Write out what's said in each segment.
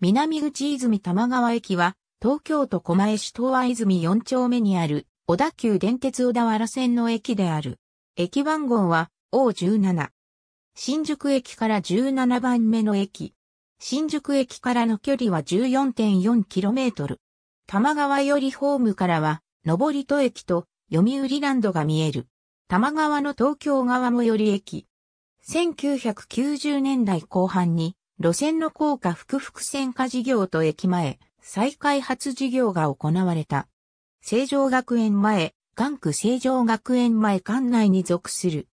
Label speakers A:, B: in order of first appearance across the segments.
A: 南口泉玉川駅は、東京都狛江市東和泉4丁目にある、小田急電鉄小田原線の駅である。駅番号は、O17。新宿駅から17番目の駅。新宿駅からの距離は 14.4km。玉川よりホームからは、上り戸駅と読売ランドが見える。玉川の東京側もより駅。1990年代後半に路線の高架複々線化事業と駅前、再開発事業が行われた。成城学園前、関区成城学園前管内に属する。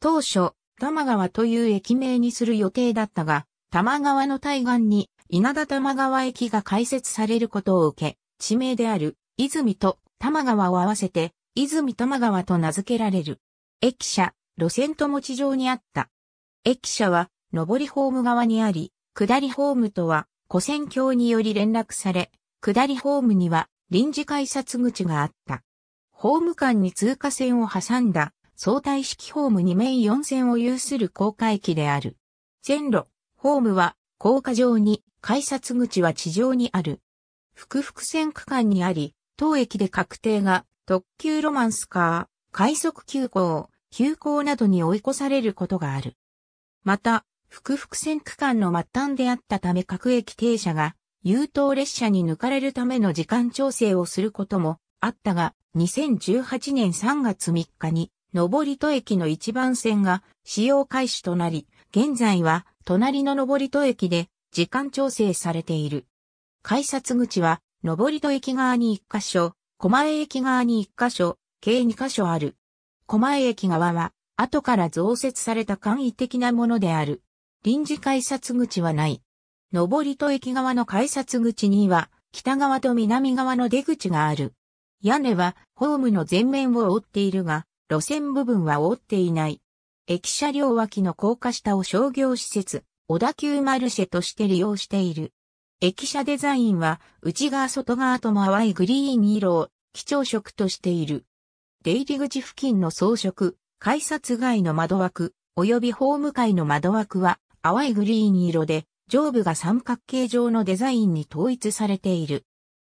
A: 当初、玉川という駅名にする予定だったが、玉川の対岸に稲田玉川駅が開設されることを受け、地名である泉と玉川を合わせて、泉玉川と名付けられる。駅舎、路線とも地上にあった。駅舎は上りホーム側にあり、下りホームとは、古戦橋により連絡され、下りホームには臨時改札口があった。ホーム間に通過線を挟んだ相対式ホーム2面4線を有する高架駅である。線路、ホームは高架上に、改札口は地上にある。複々線区間にあり、当駅で確定が特急ロマンスカー、快速急行、急行などに追い越されることがある。また、複々線区間の末端であったため各駅停車が優等列車に抜かれるための時間調整をすることもあったが、2018年3月3日に、上戸駅の一番線が使用開始となり、現在は隣の上戸駅で時間調整されている。改札口は、上戸駅側に1箇所、狛江駅側に1箇所、計2箇所ある。狛江駅側は、後から増設された簡易的なものである。臨時改札口はない。上りと駅側の改札口には、北側と南側の出口がある。屋根はホームの前面を覆っているが、路線部分は覆っていない。駅舎両脇の高架下を商業施設、小田急マルシェとして利用している。駅舎デザインは内側外側とも淡いグリーン色を基調色としている。出入り口付近の装飾、改札外の窓枠、及びホーム階の窓枠は淡いグリーン色で、上部が三角形状のデザインに統一されている。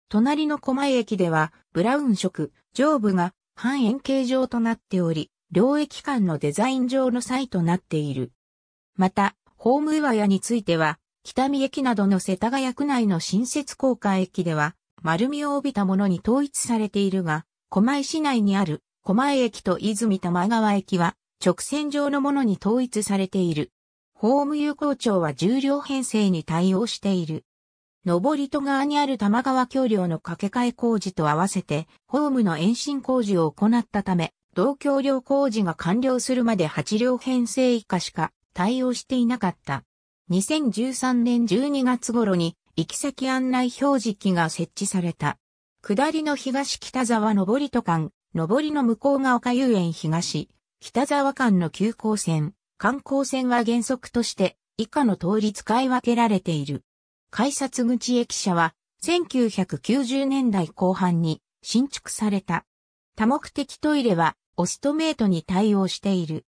A: 隣の狛江駅では、ブラウン色、上部が半円形状となっており、両駅間のデザイン上の際となっている。また、ホーム岩屋については、北見駅などの世田谷区内の新設高架駅では、丸みを帯びたものに統一されているが、狛江市内にある狛江駅と泉玉川駅は、直線上のものに統一されている。ホーム有効庁は重量編成に対応している。上り戸側にある玉川橋梁の掛け替え工事と合わせて、ホームの延伸工事を行ったため、同橋梁工事が完了するまで8両編成以下しか対応していなかった。2013年12月頃に、行き先案内表示機が設置された。下りの東北沢上り戸間、上りの向こうが丘遊園東、北沢間の急行線、観光船は原則として以下の通り使い分けられている。改札口駅舎は1990年代後半に新築された。多目的トイレはオストメイトに対応している。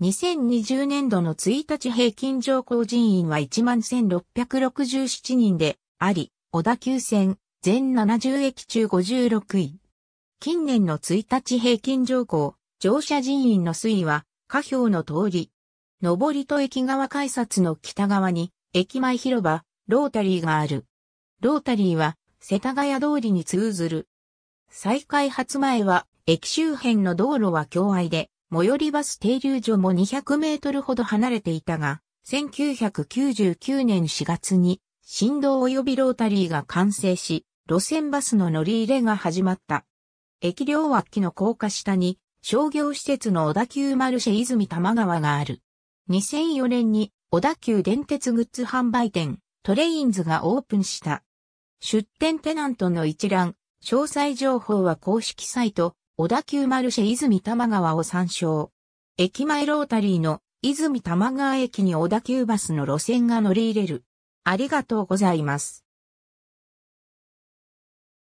A: 2020年度の1日平均乗降人員は11,667人であり、小田急線全70駅中56位。近年の1日平均乗降、乗車人員の推移は、下表の通り、上りと駅側改札の北側に、駅前広場、ロータリーがある。ロータリーは、世田谷通りに通ずる。再開発前は、駅周辺の道路は狭隘で、最寄りバス停留所も200メートルほど離れていたが、1999年4月に、振動及びロータリーが完成し、路線バスの乗り入れが始まった。駅両脇の高架下に、商業施設の小田急マルシェ泉玉川がある。2004年に小田急電鉄グッズ販売店トレインズがオープンした。出店テナントの一覧、詳細情報は公式サイト、小田急マルシェ泉玉川を参照。駅前ロータリーの泉玉川駅に小田急バスの路線が乗り入れる。ありがとうございます。